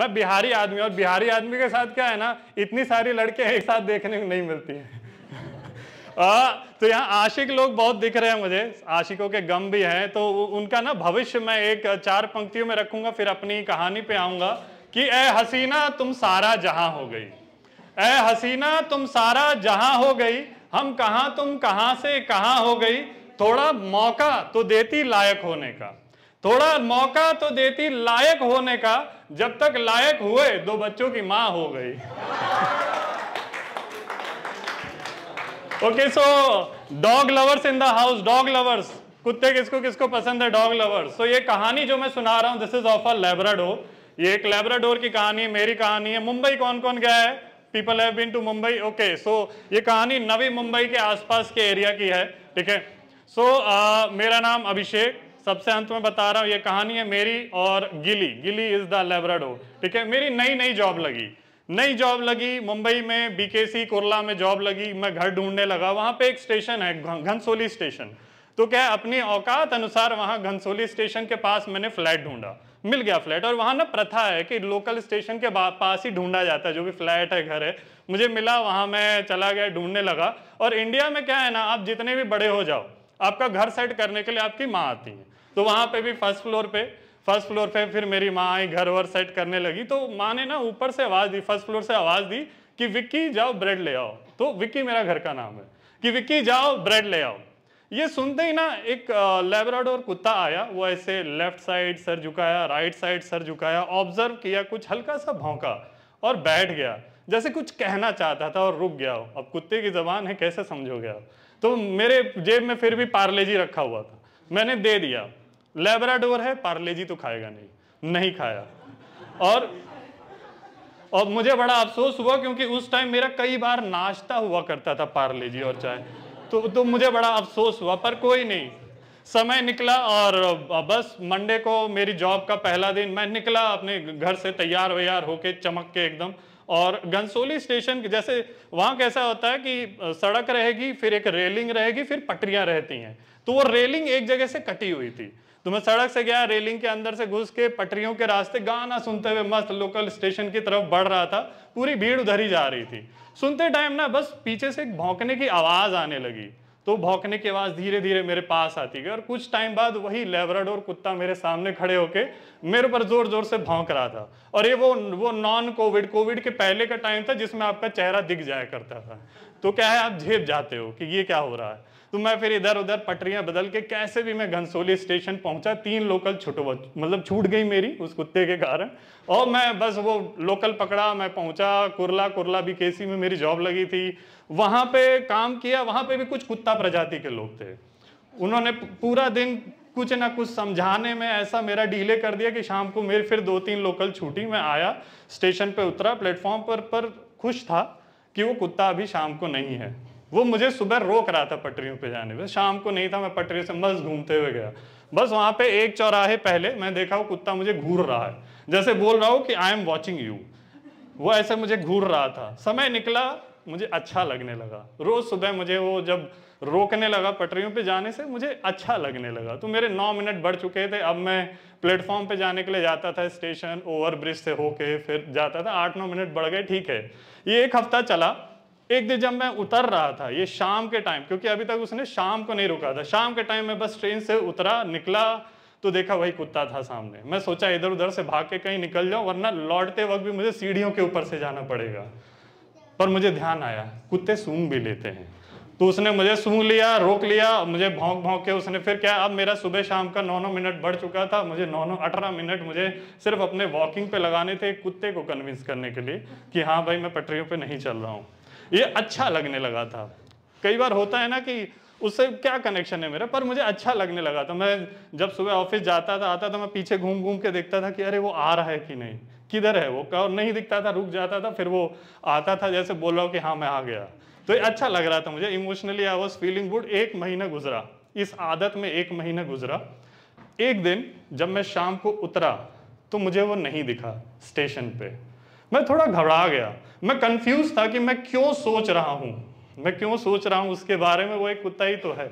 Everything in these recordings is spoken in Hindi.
मैं मतलब बिहारी आदमी और बिहारी आदमी के साथ क्या है ना इतनी सारी लड़के एक साथ देखने को नहीं मिलती है आ, तो यहाँ आशिक लोग बहुत दिख रहे हैं मुझे आशिकों के गम भी हैं तो उनका ना भविष्य मैं एक चार पंक्तियों में रखूंगा फिर अपनी कहानी पे आऊंगा कि ए हसीना तुम सारा जहां हो गई ए हसीना तुम सारा जहां हो गई हम कहा तुम कहां से कहां हो गई थोड़ा मौका तो देती लायक होने का थोड़ा मौका तो देती लायक होने का जब तक लायक हुए दो बच्चों की मां हो गई okay so dog lovers in the house dog lovers कुत्ते किसको किसको पसंद है डॉग लवर्स सो ये कहानी जो मैं सुना रहा हूं this is of a labrador ये एक लेबराडोर की कहानी है मेरी कहानी है मुंबई कौन कौन गया है people have been to Mumbai okay so ये कहानी नवी मुंबई के आसपास के एरिया की है ठीक है सो so, uh, मेरा नाम अभिषेक सबसे अंत में बता रहा हूँ ये कहानी है मेरी और गिली गिली इज द लेबराडो ठीक है मेरी नई नई जॉब लगी नई जॉब लगी मुंबई में बीकेसी कुरला में जॉब लगी मैं घर ढूंढने लगा वहां पे एक स्टेशन है घनसोली स्टेशन तो क्या है अपनी औकात अनुसार वहां घनसोली स्टेशन के पास मैंने फ्लैट ढूंढा मिल गया फ्लैट और वहां ना प्रथा है कि लोकल स्टेशन के पास ही ढूंढा जाता है जो भी फ्लैट है घर है मुझे मिला वहां मैं चला गया ढूंढने लगा और इंडिया में क्या है ना आप जितने भी बड़े हो जाओ आपका घर सेट करने के लिए आपकी माँ आती है तो वहाँ पे भी फर्स्ट फ्लोर पे फर्स्ट फ्लोर पे फिर मेरी माँ आई घर वर सेट करने लगी तो माँ ने ना ऊपर से आवाज़ दी फर्स्ट फ्लोर से आवाज़ दी कि विक्की जाओ ब्रेड ले आओ तो विक्की मेरा घर का नाम है कि विक्की जाओ ब्रेड ले आओ ये सुनते ही ना एक लेबराडोर कुत्ता आया वो ऐसे लेफ्ट साइड सर झुकाया राइट साइड सर झुकाया ऑब्जर्व किया कुछ हल्का सा भौंका और बैठ गया जैसे कुछ कहना चाहता था और रुक गया हो अब कुत्ते की जबान है कैसे समझोगे आप तो मेरे जेब में फिर भी पार्ले जी रखा हुआ था मैंने दे दिया लेबराडोर है पार्ले जी तो खाएगा नहीं नहीं खाया और और मुझे बड़ा अफसोस हुआ क्योंकि उस टाइम मेरा कई बार नाश्ता हुआ करता था पार्ले जी और चाय तो तो मुझे बड़ा अफसोस हुआ पर कोई नहीं समय निकला और बस मंडे को मेरी जॉब का पहला दिन मैं निकला अपने घर से तैयार व्यार होके चमक के एकदम और घनसोली स्टेशन जैसे वहाँ कैसा होता है कि सड़क रहेगी फिर एक रेलिंग रहेगी फिर पटरियाँ रहती हैं तो वो रेलिंग एक जगह से कटी हुई थी तो मैं सड़क से गया रेलिंग के अंदर से घुस के पटरियों के रास्ते गाना सुनते हुए मस्त लोकल स्टेशन की तरफ बढ़ रहा था पूरी भीड़ उधर ही जा रही थी सुनते टाइम ना बस पीछे से एक भौंकने की आवाज़ आने लगी तो भौंकने की आवाज़ धीरे धीरे मेरे पास आती गई और कुछ टाइम बाद वही लेबराडोर कुत्ता मेरे सामने खड़े होके मेरे पर जोर जोर से भौंक रहा था और ये वो वो नॉन कोविड कोविड के पहले का टाइम था जिसमें आपका चेहरा दिख जाया करता था तो क्या है आप झेप जाते हो कि ये क्या हो रहा है तो मैं फिर इधर उधर पटरियां बदल के कैसे भी मैं घनसोली स्टेशन पहुंचा तीन लोकल छुट मतलब छूट गई मेरी उस कुत्ते के कारण और मैं बस वो लोकल पकड़ा मैं पहुंचा कुरला कुरला भी केसी में मेरी जॉब लगी थी वहां पे काम किया वहां पे भी कुछ कुत्ता प्रजाति के लोग थे उन्होंने पूरा दिन कुछ ना कुछ समझाने में ऐसा मेरा डीले कर दिया कि शाम को मेरे फिर दो तीन लोकल छूटी मैं आया स्टेशन पे उतरा प्लेटफॉर्म पर पर खुश था कि वो कुत्ता अभी शाम को नहीं है वो मुझे सुबह रोक रहा था पटरियों पे जाने पर शाम को नहीं था मैं पटरी से मस्त घूमते हुए गया बस वहाँ पे एक चौराहे पहले मैं देखा वो कुत्ता मुझे घूर रहा है जैसे बोल रहा हूँ कि आई एम वॉचिंग यू वो ऐसे मुझे घूर रहा था समय निकला मुझे अच्छा लगने लगा रोज सुबह मुझे वो जब रोकने लगा पटरियों पे जाने से मुझे अच्छा लगने लगा तो मेरे नौ मिनट बढ़ चुके थे अब मैं प्लेटफॉर्म पे जाने के लिए जाता था स्टेशन ओवर ब्रिज से होके फिर जाता था आठ नौ मिनट बढ़ गए ठीक है ये एक हफ्ता चला एक दिन जब मैं उतर रहा था ये शाम के टाइम क्योंकि अभी तक उसने शाम को नहीं रुका था शाम के टाइम मैं बस ट्रेन से उतरा निकला तो देखा वही कुत्ता था सामने मैं सोचा इधर उधर से भाग के कहीं निकल जाऊं वरना लौटते वक्त भी मुझे सीढ़ियों के ऊपर से जाना पड़ेगा पर मुझे ध्यान आया कुत्ते सूंघ भी लेते हैं तो उसने मुझे सूंघ लिया रोक लिया मुझे भौंक भौंक के उसने फिर क्या अब मेरा सुबह शाम का नौ नौ मिनट बढ़ चुका था मुझे नौ नौ अठारह मिनट मुझे सिर्फ अपने वॉकिंग पे लगाने थे कुत्ते को कन्विंस करने के लिए कि हाँ भाई मैं पटरियों पे नहीं चल रहा हूँ ये अच्छा लगने लगा था कई बार होता है ना कि उससे क्या कनेक्शन है मेरा पर मुझे अच्छा लगने लगा था मैं जब सुबह ऑफिस जाता था आता था मैं पीछे घूम घूम के देखता था कि अरे वो आ रहा है कि नहीं किधर है वो और नहीं दिखता था रुक जाता था फिर वो आता था जैसे बोल रहा हूँ कि हाँ मैं आ गया तो ये अच्छा लग रहा था मुझे emotionally I was feeling good एक महीना गुजरा इस आदत में एक महीना गुजरा एक दिन जब मैं शाम को उतरा तो मुझे वो नहीं दिखा स्टेशन पे मैं थोड़ा घबरा गया मैं कंफ्यूज था कि मैं क्यों सोच रहा हूँ मैं क्यों सोच रहा हूँ उसके बारे में वो एक कुत्ता ही तो है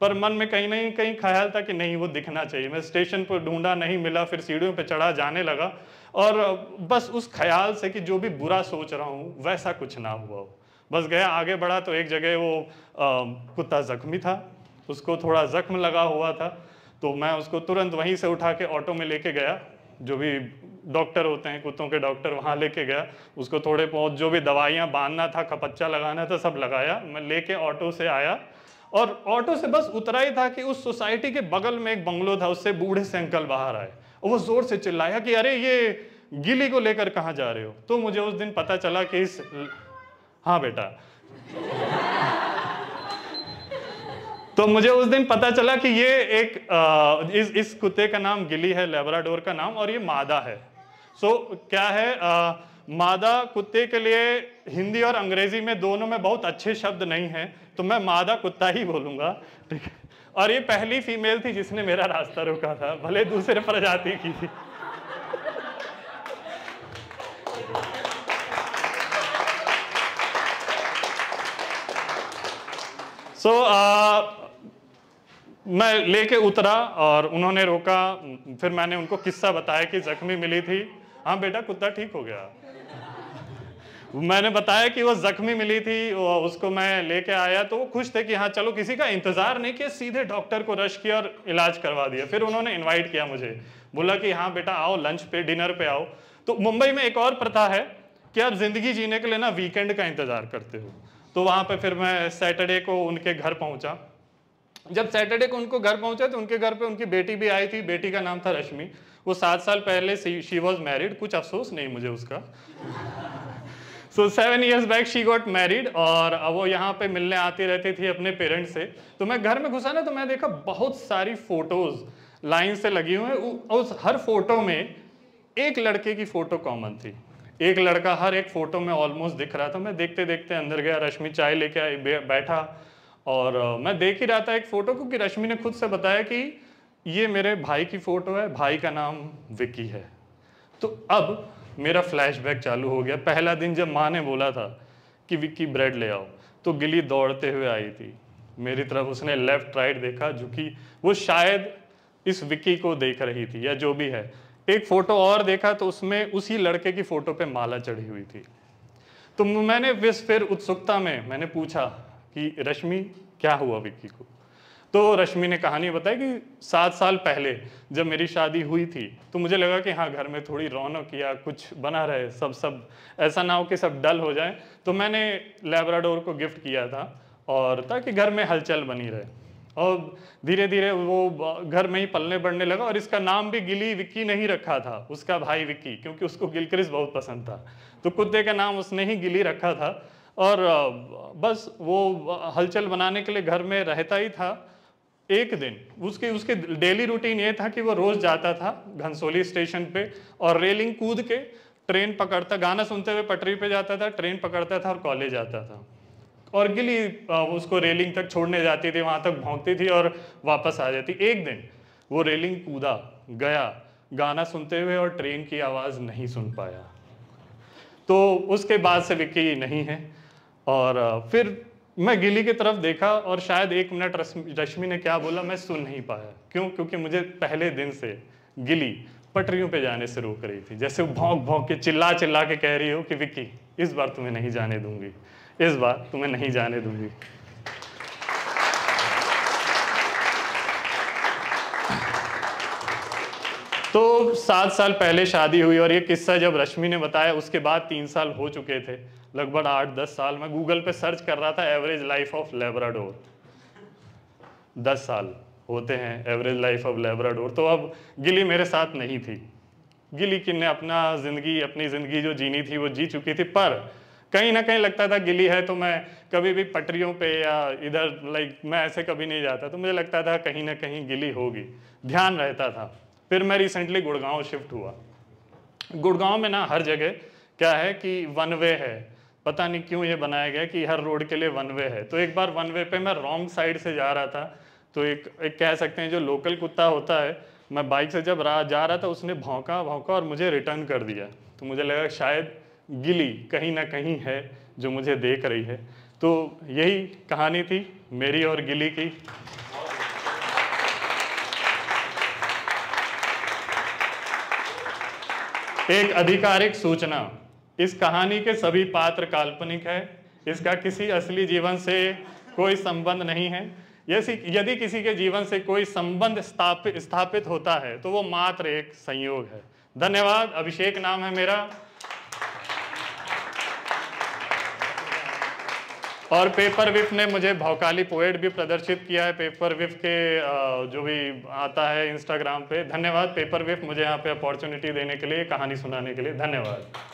पर मन में कहीं ना कहीं ख्याल था कि नहीं वो दिखना चाहिए मैं स्टेशन पर ढूंढा नहीं मिला फिर सीढ़ियों पर चढ़ा जाने लगा और बस उस ख्याल से कि जो भी बुरा सोच रहा हूँ वैसा कुछ ना हुआ हो बस गया आगे बढ़ा तो एक जगह वो कुत्ता ज़ख्मी था उसको थोड़ा ज़ख्म लगा हुआ था तो मैं उसको तुरंत वहीं से उठा के ऑटो में लेके गया जो भी डॉक्टर होते हैं कुत्तों के डॉक्टर वहाँ लेके गया उसको थोड़े बहुत जो भी दवाइयाँ बांधना था खपच्चा लगाना था सब लगाया मैं लेके ऑटो से आया और ऑटो से बस उतरा ही था कि उस सोसाइटी के बगल में एक बंगलो था उससे बूढ़े से अंकल बाहर आए और वो ज़ोर से चिल्लाया कि अरे ये गिली को लेकर कहाँ जा रहे हो तो मुझे उस दिन पता चला कि इस हाँ बेटा तो मुझे उस दिन पता चला कि ये एक आ, इस इस कुत्ते का नाम गिली है लेबराडोर का नाम और ये मादा है सो so, क्या है आ, मादा कुत्ते के लिए हिंदी और अंग्रेजी में दोनों में बहुत अच्छे शब्द नहीं हैं तो मैं मादा कुत्ता ही बोलूँगा ठीक है और ये पहली फीमेल थी जिसने मेरा रास्ता रोका था भले दूसरे प्रजाति की थी सो so, uh, मैं लेके उतरा और उन्होंने रोका फिर मैंने उनको किस्सा बताया कि जख्मी मिली थी हाँ बेटा कुत्ता ठीक हो गया मैंने बताया कि वो जख्मी मिली थी उसको मैं लेके आया तो वो खुश थे कि हाँ चलो किसी का इंतजार नहीं किया सीधे डॉक्टर को रश किया और इलाज करवा दिया फिर उन्होंने इनवाइट किया मुझे बोला कि हाँ बेटा आओ लंच पे डिनर पे आओ तो मुंबई में एक और प्रथा है कि आप जिंदगी जीने के लिए ना वीकेंड का इंतजार करते हो तो वहां पर फिर मैं सैटरडे को उनके घर पहुंचा जब सैटरडे को उनको घर पहुंचा तो उनके घर पे उनकी बेटी भी आई थी बेटी का नाम था रश्मि वो सात साल पहले शी वॉज मैरिड कुछ अफसोस नहीं मुझे उसका so seven years back she got married और वो यहाँ पे मिलने आती रहती थी अपने पेरेंट्स से तो मैं घर में घुसा ना तो मैं देखा बहुत सारी फोटोज लाइन से लगी हुई है उस हर फोटो में एक लड़के की फोटो कॉमन थी एक लड़का हर एक फोटो में ऑलमोस्ट दिख रहा था मैं देखते देखते अंदर गया रश्मि चाय लेके आई बैठा और मैं देख ही रहा था एक फ़ोटो क्योंकि रश्मि ने खुद से बताया कि ये मेरे भाई की फ़ोटो है भाई का नाम विकी है तो अब मेरा फ्लैशबैक चालू हो गया पहला दिन जब माँ ने बोला था कि विक्की ब्रेड ले आओ तो गिली दौड़ते हुए आई थी मेरी तरफ उसने लेफ्ट राइट देखा झुकी वो शायद इस विक्की को देख रही थी या जो भी है एक फ़ोटो और देखा तो उसमें उसी लड़के की फ़ोटो पे माला चढ़ी हुई थी तो मैंने फिर उत्सुकता में मैंने पूछा कि रश्मि क्या हुआ विक्की को तो रश्मि ने कहानी बताई कि सात साल पहले जब मेरी शादी हुई थी तो मुझे लगा कि हाँ घर में थोड़ी रौनक या कुछ बना रहे सब सब ऐसा ना हो कि सब डल हो जाए तो मैंने लेबराडोर को गिफ्ट किया था और ताकि घर में हलचल बनी रहे और धीरे धीरे वो घर में ही पलने बढ़ने लगा और इसका नाम भी गिली विक्की नहीं रखा था उसका भाई विक्की क्योंकि उसको गिलक्रिस बहुत पसंद था तो कुत्ते का नाम उसने ही गिली रखा था और बस वो हलचल बनाने के लिए घर में रहता ही था एक दिन उसके उसके डेली रूटीन ये था कि वो रोज जाता था घनसोली स्टेशन पे और रेलिंग कूद के ट्रेन पकड़ता गाना सुनते हुए पटरी पे जाता था ट्रेन पकड़ता था और कॉलेज जाता था और गिली उसको रेलिंग तक छोड़ने जाती थी वहाँ तक भोंकती थी और वापस आ जाती एक दिन वो रेलिंग कूदा गया गाना सुनते हुए और ट्रेन की आवाज़ नहीं सुन पाया तो उसके बाद से विक्की नहीं है और फिर मैं गिली की तरफ देखा और शायद एक मिनट रश्मि ने क्या बोला मैं सुन नहीं पाया क्यों क्योंकि मुझे पहले दिन से गिली पटरियों पे जाने से रोक रही थी जैसे वो भौंक भौंक के चिल्ला चिल्ला के कह रही हो कि विक्की इस बार तुम्हें नहीं जाने दूंगी इस बार तुम्हें नहीं जाने दूंगी तो सात साल पहले शादी हुई और ये किस्सा जब रश्मि ने बताया उसके बाद तीन साल हो चुके थे लगभग आठ दस साल में गूगल पे सर्च कर रहा था एवरेज लाइफ ऑफ लेबराडोर दस साल होते हैं एवरेज लाइफ ऑफ लेबराडोर तो अब गिली मेरे साथ नहीं थी गिली किन ने अपना ज़िंदगी अपनी ज़िंदगी जो जीनी थी वो जी चुकी थी पर कहीं ना कहीं लगता था गिली है तो मैं कभी भी पटरियों पे या इधर लाइक मैं ऐसे कभी नहीं जाता तो मुझे लगता था कहीं ना कहीं गिली होगी ध्यान रहता था फिर मैं रिसेंटली गुड़गांव शिफ्ट हुआ गुड़गांव में ना हर जगह क्या है कि वन वे है पता नहीं क्यों ये बनाया गया कि हर रोड के लिए वन वे है तो एक बार वन वे पे मैं रॉन्ग साइड से जा रहा था तो एक एक कह सकते हैं जो लोकल कुत्ता होता है मैं बाइक से जब रहा जा रहा था उसने भौंका भौंका और मुझे रिटर्न कर दिया तो मुझे लगा शायद गिली कहीं ना कहीं है जो मुझे देख रही है तो यही कहानी थी मेरी और गिली की एक आधिकारिक सूचना इस कहानी के सभी पात्र काल्पनिक है इसका किसी असली जीवन से कोई संबंध नहीं है यदि किसी के जीवन से कोई संबंध स्थापित स्थापित होता है तो वो मात्र एक संयोग है धन्यवाद अभिषेक नाम है मेरा और पेपर विफ ने मुझे भौकाली पोएट भी प्रदर्शित किया है पेपर विफ के जो भी आता है इंस्टाग्राम पे धन्यवाद पेपर विफ मुझे यहाँ पे अपॉर्चुनिटी देने के लिए कहानी सुनाने के लिए धन्यवाद